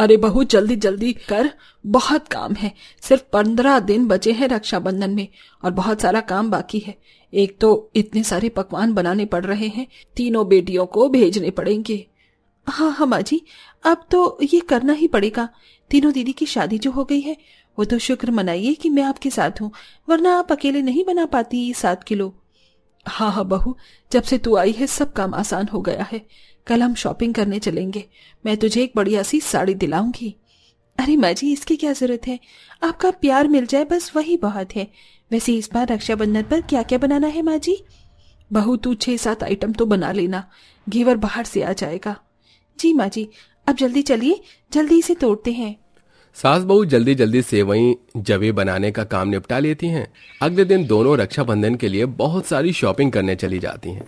अरे बहू जल्दी जल्दी कर बहुत काम है सिर्फ पंद्रह दिन बचे हैं रक्षाबंधन में और बहुत सारा काम बाकी है एक तो इतने सारे पकवान बनाने पड़ रहे हैं तीनों बेटियों को भेजने पड़ेंगे हाँ हाँ माजी अब तो ये करना ही पड़ेगा तीनों दीदी की शादी जो हो गई है वो तो शुक्र मनाइए कि मैं आपके साथ हूँ वरना आप अकेले नहीं बना पाती सात किलो हाँ हाँ बहू जब से तू आई है सब काम आसान हो गया है कल हम शॉपिंग करने चलेंगे मैं तुझे एक बढ़िया सी साड़ी दिलाऊंगी अरे माँ जी इसकी क्या जरूरत है आपका प्यार मिल जाए बस वही बहुत है वैसे इस बार रक्षाबंधन पर क्या क्या बनाना है माँ जी बहू तू छह सात आइटम तो बना लेना घेवर बाहर से आ जाएगा जी माँ जी अब जल्दी चलिए जल्दी इसे तोड़ते हैं सास बहू जल्दी जल्दी सेवई जवे बनाने का काम निपटा लेती हैं अगले दिन दोनों रक्षाबंधन के लिए बहुत सारी शॉपिंग करने चली जाती हैं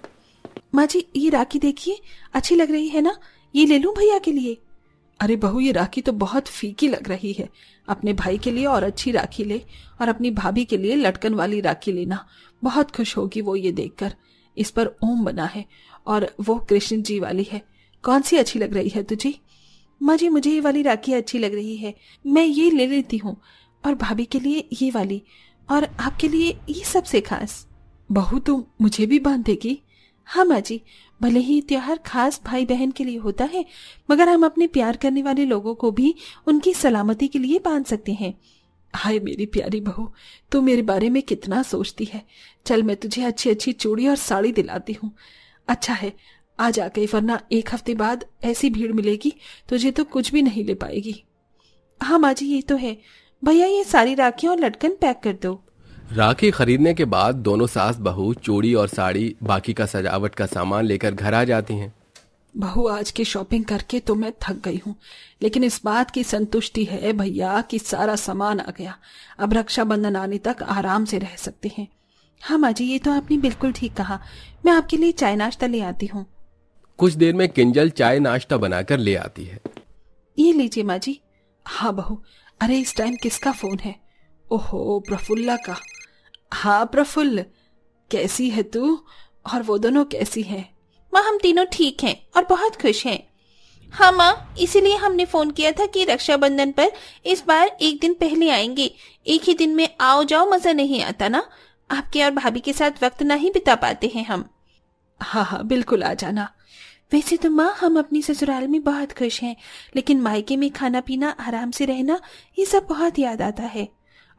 माँ जी ये राखी देखिए अच्छी लग रही है ना ये ले लू भैया के लिए अरे बहू ये राखी तो बहुत फीकी लग रही है अपने भाई के लिए और अच्छी राखी ले और अपनी भाभी के लिए लटकन वाली राखी लेना बहुत खुश होगी वो ये देखकर इस पर ओम बना है और वो कृष्ण जी वाली है कौन सी अच्छी लग रही है तुझे माँ जी मुझे ये वाली राखी अच्छी लग रही है मैं ये ले लेती हूँ और भाभी के लिए ये वाली और आपके लिए ये सबसे खास बहू तो मुझे भी बांध देगी हाँ माँ जी भले ही त्योहार खास भाई बहन के लिए होता है मगर हम अपने प्यार करने वाले लोगों को भी उनकी सलामती के लिए बांध सकते हैं हाय मेरी प्यारी बहू तू मेरे बारे में कितना सोचती है चल मैं तुझे अच्छी अच्छी चूड़ी और साड़ी दिलाती हूँ अच्छा है आ जा गई वरना एक हफ्ते बाद ऐसी भीड़ मिलेगी तुझे तो कुछ भी नहीं ले पाएगी हाँ माँ जी ये तो है भैया ये सारी राखी और लटकन पैक कर दो राखी खरीदने के बाद दोनों सास बहू चूड़ी और साड़ी बाकी का सजावट का सामान लेकर घर आ जाती हैं बहू आज की शॉपिंग करके तो मैं थक गई हूँ लेकिन इस बात की संतुष्टि है भैया कि सारा सामान आ गया अब रक्षाबंधन आने तक आराम से रह सकते हैं हाँ माँ जी ये तो आपने बिल्कुल ठीक कहा मैं आपके लिए चाय नाश्ता ले आती हूँ कुछ देर में किंजल चाय नाश्ता बनाकर ले आती है ये लीजिए माँ जी हाँ बहू अरे इस टाइम किसका फोन है ओहो प्रफुल्ला का हाँ प्रफुल्ल कैसी है तू और वो दोनों कैसी हैं माँ हम तीनों ठीक हैं और बहुत खुश हैं हाँ माँ इसीलिए हमने फोन किया था कि रक्षाबंधन पर इस बार एक दिन पहले आएंगे एक ही दिन में आओ जाओ मजा नहीं आता ना आपके और भाभी के साथ वक्त नहीं बिता पाते हैं हम हाँ हाँ बिल्कुल आ जाना वैसे तो माँ हम अपनी ससुराल में बहुत खुश हैं लेकिन मायके में खाना पीना आराम से रहना ये सब बहुत याद आता है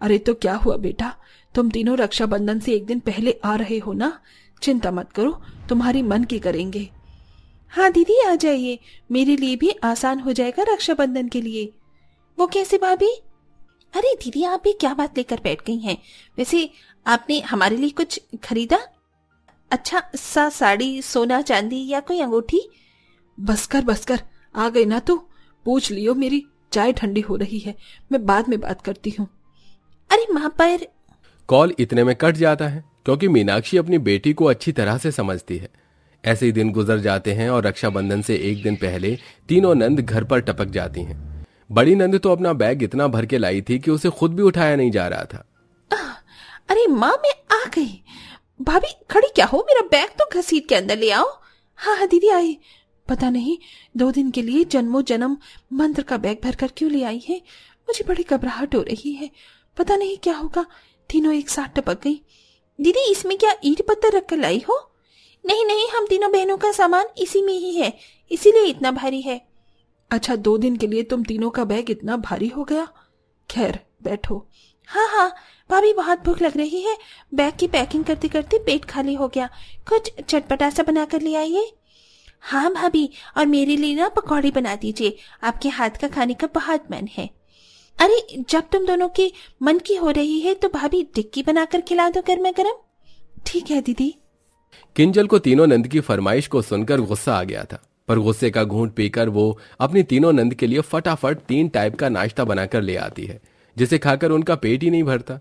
अरे तो क्या हुआ बेटा तुम तीनों रक्षाबंधन से एक दिन पहले आ रहे हो ना चिंता मत करो तुम्हारे मन की करेंगे हाँ दीदी आ जाइए मेरे लिए भी आसान हो जाएगा रक्षाबंधन के लिए वो कैसे भाभी अरे दीदी आप भी क्या बात लेकर बैठ गई हैं वैसे आपने हमारे लिए कुछ खरीदा अच्छा सा साड़ी सोना चांदी या कोई अंगूठी बस कर बस कर आ गई ना तू पूछ लियो मेरी चाय ठंडी हो रही है मैं बाद में बात करती हूँ अरे माँ पर कॉल इतने में कट जाता है क्योंकि मीनाक्षी अपनी बेटी को अच्छी तरह से समझती है ऐसे ही दिन गुजर जाते हैं और रक्षाबंधन से एक दिन पहले तीनों नंद घर पर टपक जाती हैं। बड़ी नंद तो अपना बैग इतना भर के लाई थी कि उसे खुद भी उठाया नहीं जा रहा था अरे माँ मैं आ गई भाभी खड़ी क्या हो मेरा बैग तो घसीट के अंदर ले आओ हाँ हाँ दीदी आई पता नहीं दो दिन के लिए जन्मो जन्म मंत्र का बैग भरकर क्यों ले आई है मुझे बड़ी घबराहट हो रही है पता नहीं क्या होगा तीनों एक साथ टपक गई दीदी इसमें क्या ईट पत्थर रख कर लाई हो नहीं नहीं हम तीनों बहनों का सामान इसी में ही है इसीलिए इतना भारी है अच्छा दो दिन के लिए तुम तीनों का बैग इतना भारी हो गया खैर बैठो हाँ हाँ भाभी बहुत भूख लग रही है बैग की पैकिंग करते करते पेट खाली हो गया कुछ चटपटा सा बना कर ले आइए हाँ भाभी और मेरे लिए ना पकौड़ी बना दीजिए आपके हाथ का खाने का बहुत मन है अरे जब तुम दोनों के मन की हो रही है तो भाभी टिक्की बनाकर खिला दो गर्मा गर्म ठीक है दीदी किंजल को तीनों नंद की फरमाइश को सुनकर गुस्सा आ गया था पर गुस्से का घूंट पीकर वो अपनी तीनों नंद के लिए फटाफट तीन टाइप का नाश्ता बनाकर ले आती है जिसे खाकर उनका पेट ही नहीं भरता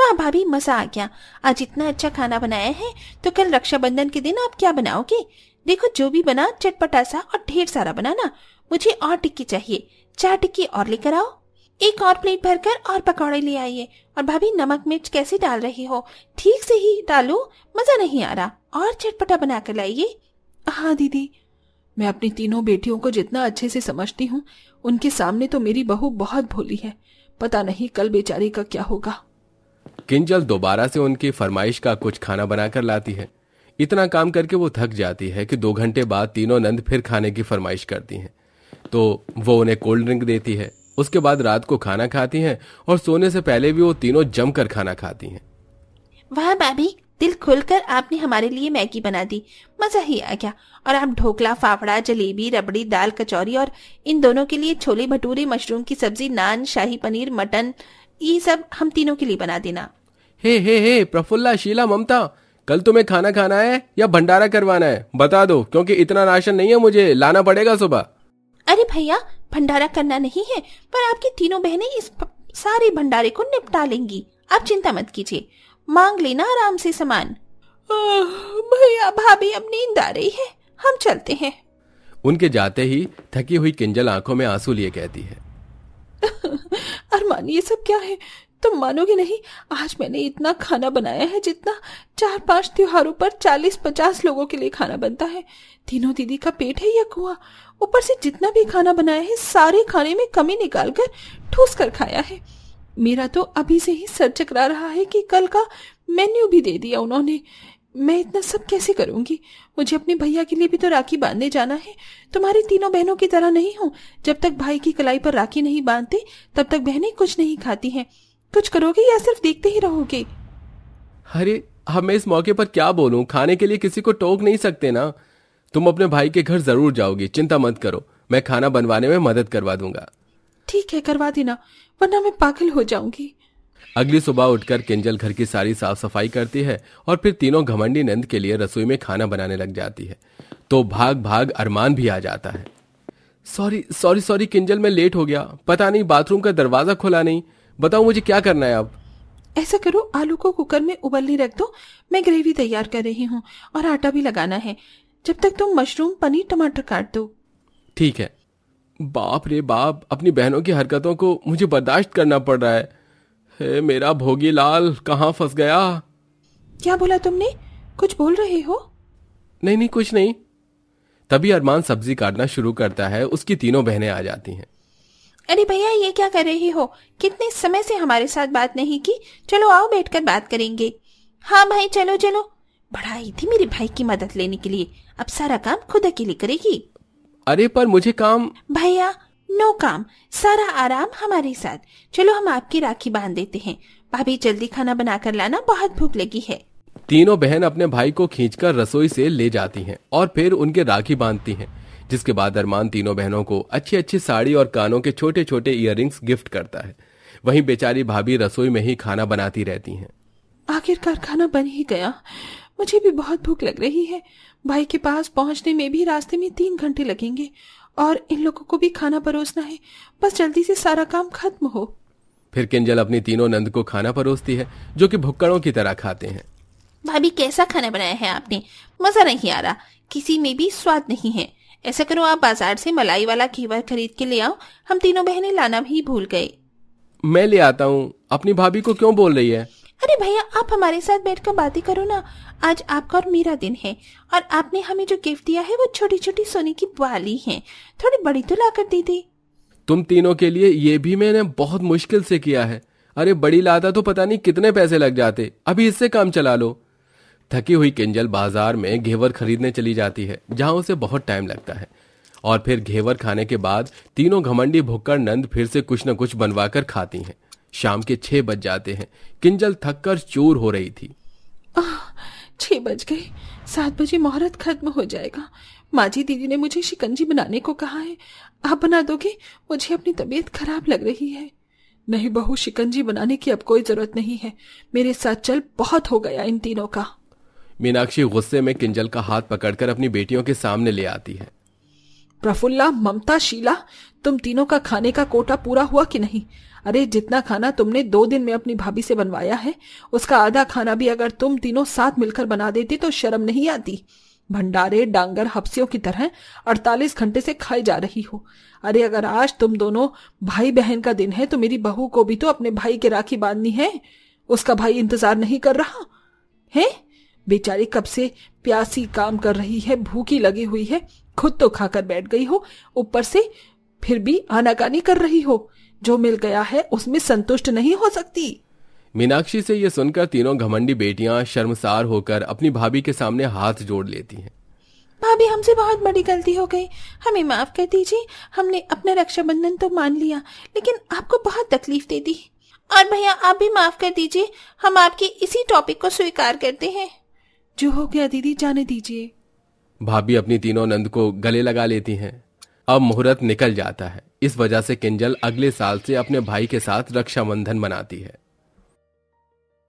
वाह भाभी मजा आ गया आज इतना अच्छा खाना बनाया है तो कल रक्षाबंधन के दिन आप क्या बनाओगे देखो जो भी बना चटपटा सा और ढेर सारा बनाना मुझे और टिक्की चाहिए चार टिक्की और लेकर आओ एक और प्लेट भरकर और पकौड़े ले आइए और भाभी नमक मिर्च कैसे डाल रही हो ठीक से ही डालो मजा नहीं आ रहा और चटपटा बना कर लाइए हाँ दीदी मैं अपनी तीनों बेटियों को जितना अच्छे से समझती हूँ उनके सामने तो मेरी बहू बहुत भोली है पता नहीं कल बेचारी का क्या होगा किंजल दोबारा से उनकी फरमाइश का कुछ खाना बनाकर लाती है इतना काम करके वो थक जाती है कि दो घंटे बाद तीनों नंद फिर खाने की फरमाइश करती हैं तो वो उन्हें कोल्ड ड्रिंक देती है उसके बाद रात को खाना खाती हैं और सोने से पहले भी वो तीनों जमकर खाना खाती हैं वाह भाभी दिल कर आपने हमारे लिए मैगी बना दी मजा ही आ गया और आप ढोकला फाफड़ा जलेबी रबड़ी दाल कचौरी और इन दोनों के लिए छोले भटूरे मशरूम की सब्जी नान शाही पनीर मटन ये सब हम तीनों के लिए बना देना हे हे हे प्रफुल्ला शीला ममता कल तुम्हें खाना खाना है या भंडारा करवाना है बता दो क्योंकि इतना राशन नहीं है मुझे लाना पड़ेगा सुबह अरे भैया भंडारा करना नहीं है पर आपकी तीनों बहनें इस सारे भंडारे को निपटा लेंगी आप चिंता मत कीजिए मांग लेना आराम से सामान भैया भाभी अब नींद आ रही है हम चलते हैं उनके जाते ही थकी हुई किंजल आंखों में आंसू लिए कहती है अरमान ये सब क्या है तुम मानोगे नहीं आज मैंने इतना खाना बनाया है जितना चार पांच त्योहारों पर चालीस पचास लोगों के लिए खाना बनता है तीनों दीदी का पेट है या कुआ ऊपर से जितना भी खाना बनाया है सारे खाने में कमी निकाल कर ठूस कर खाया है मेरा तो अभी से ही सर चकरा रहा है कि कल का मेन्यू भी दे दिया उन्होंने मैं इतना सब कैसे करूंगी मुझे अपने भैया के लिए भी तो राखी बांधने जाना है तुम्हारी तीनों बहनों की तरह नहीं हूँ जब तक भाई की कलाई पर राखी नहीं बांधते तब तक बहनें कुछ नहीं खाती हैं कुछ करोगे या सिर्फ देखते ही रहोगे अरे हम मैं इस मौके पर क्या बोलूँ खाने के लिए किसी को टोक नहीं सकते ना तुम अपने भाई के घर जरूर जाओगी चिंता मत करो मैं खाना बनवाने में मदद करवा दूंगा ठीक है करवा देना वरना मैं पागल हो जाऊंगी अगली सुबह उठकर किंजल घर की सारी साफ सफाई करती है और फिर तीनों घमंडी नंद के लिए रसोई में खाना बनाने लग जाती है तो भाग भाग अरमान भी आ जाता है सॉरी सॉरी सॉरी किंजल मैं लेट हो गया पता नहीं बाथरूम का दरवाजा खुला नहीं बताओ मुझे क्या करना है अब ऐसा करो आलू को कुकर में उबलने रख दो मैं ग्रेवी तैयार कर रही हूँ और आटा भी लगाना है जब तक तुम मशरूम पनीर टमाटर काट दो ठीक है बाप रे बाप अपनी बहनों की हरकतों को मुझे बर्दाश्त करना पड़ रहा है हे मेरा भोगी लाल कहाँ फंस गया क्या बोला तुमने कुछ बोल रहे हो नहीं नहीं कुछ नहीं तभी अरमान सब्जी काटना शुरू करता है उसकी तीनों बहनें आ जाती हैं अरे भैया ये क्या कर रही हो कितने समय से हमारे साथ बात नहीं की चलो आओ बैठकर बात करेंगे हाँ भाई चलो चलो बड़ा आई थी मेरे भाई की मदद लेने के लिए अब सारा काम खुद अकेले करेगी अरे पर मुझे काम भैया नो काम सारा आराम हमारे साथ चलो हम आपकी राखी बांध देते हैं भाभी जल्दी खाना बनाकर लाना बहुत भूख लगी है तीनों बहन अपने भाई को खींचकर रसोई से ले जाती हैं और फिर उनके राखी बांधती हैं जिसके बाद अरमान तीनों बहनों को अच्छी अच्छी साड़ी और कानों के छोटे छोटे इयर गिफ्ट करता है वहीं बेचारी भाभी रसोई में ही खाना बनाती रहती हैं आखिरकार खाना बन ही गया मुझे भी बहुत भूख लग रही है भाई के पास पहुंचने में भी रास्ते में तीन घंटे लगेंगे और इन लोगों को भी खाना परोसना है बस जल्दी से सारा काम खत्म हो फिर किंजल अपनी तीनों नंद को खाना परोसती है जो कि भुक्कड़ों की तरह खाते हैं भाभी कैसा खाना बनाया है आपने मजा नहीं आ रहा किसी में भी स्वाद नहीं है ऐसा करो आप बाजार से मलाई वाला घेवर खरीद के ले आओ हम तीनों बहनें लाना भी भूल गए मैं ले आता हूँ अपनी भाभी को क्यों बोल रही है अरे भैया आप हमारे साथ बैठकर बातें करो ना आज आपका और मेरा दिन है और आपने हमें जो गिफ्ट दिया है वो छोटी छोटी सोने की बाली है थोड़ी बड़ी तो ला कर दी थी तुम तीनों के लिए ये भी मैंने बहुत मुश्किल से किया है अरे बड़ी लाता तो पता नहीं कितने पैसे लग जाते अभी इससे काम चला लो थकी हुई किंजल बाजार में घेवर खरीदने चली जाती है जहां उसे बहुत टाइम लगता है और फिर घेवर खाने के बाद तीनों घमंडी भुक्कर नंद फिर से कुछ न कुछ बनवाकर खाती हैं शाम के छह बज जाते हैं किंजल थककर चोर हो रही थी छह बज गए सात बजे मोहरत खत्म हो जाएगा माजी दीदी ने मुझे शिकंजी बनाने को कहा है आप बना दोगे मुझे अपनी तबीयत खराब लग रही है नहीं बहू शिकंजी बनाने की अब कोई जरूरत नहीं है मेरे साथ चल बहुत हो गया इन तीनों का मीनाक्षी गुस्से में किंजल का हाथ पकड़कर अपनी बेटियों के सामने ले आती है प्रफुल्ला ममता शीला तुम तीनों का खाने का कोटा पूरा हुआ कि नहीं अरे जितना खाना तुमने दो दिन में अपनी भाभी से बनवाया है उसका आधा खाना भी अगर तुम तीनों साथ मिलकर बना देती तो शर्म नहीं आती भंडारे डांगर हफ्सियों की तरह अड़तालीस घंटे से खाई जा रही हो अरे अगर आज तुम दोनों भाई बहन का दिन है तो मेरी बहू को भी तो अपने भाई की राखी बांधनी है उसका भाई इंतजार नहीं कर रहा है बेचारी कब से प्यासी काम कर रही है भूखी लगी हुई है खुद तो खाकर बैठ गई हो ऊपर से फिर भी आनाकानी कर रही हो जो मिल गया है उसमें संतुष्ट नहीं हो सकती मीनाक्षी से यह सुनकर तीनों घमंडी बेटियां शर्मसार होकर अपनी भाभी के सामने हाथ जोड़ लेती हैं भाभी हमसे बहुत बड़ी गलती हो गई हमें माफ कर दीजिए हमने अपना रक्षाबंधन तो मान लिया लेकिन आपको बहुत तकलीफ दे दी और भैया आप भी माफ कर दीजिए हम आपके इसी टॉपिक को स्वीकार करते हैं जो हो गया दीदी जाने दीजिए भाभी अपनी तीनों नंद को गले लगा लेती हैं अब मुहूर्त निकल जाता है इस वजह से किंजल अगले साल से अपने भाई के साथ रक्षाबंधन मनाती है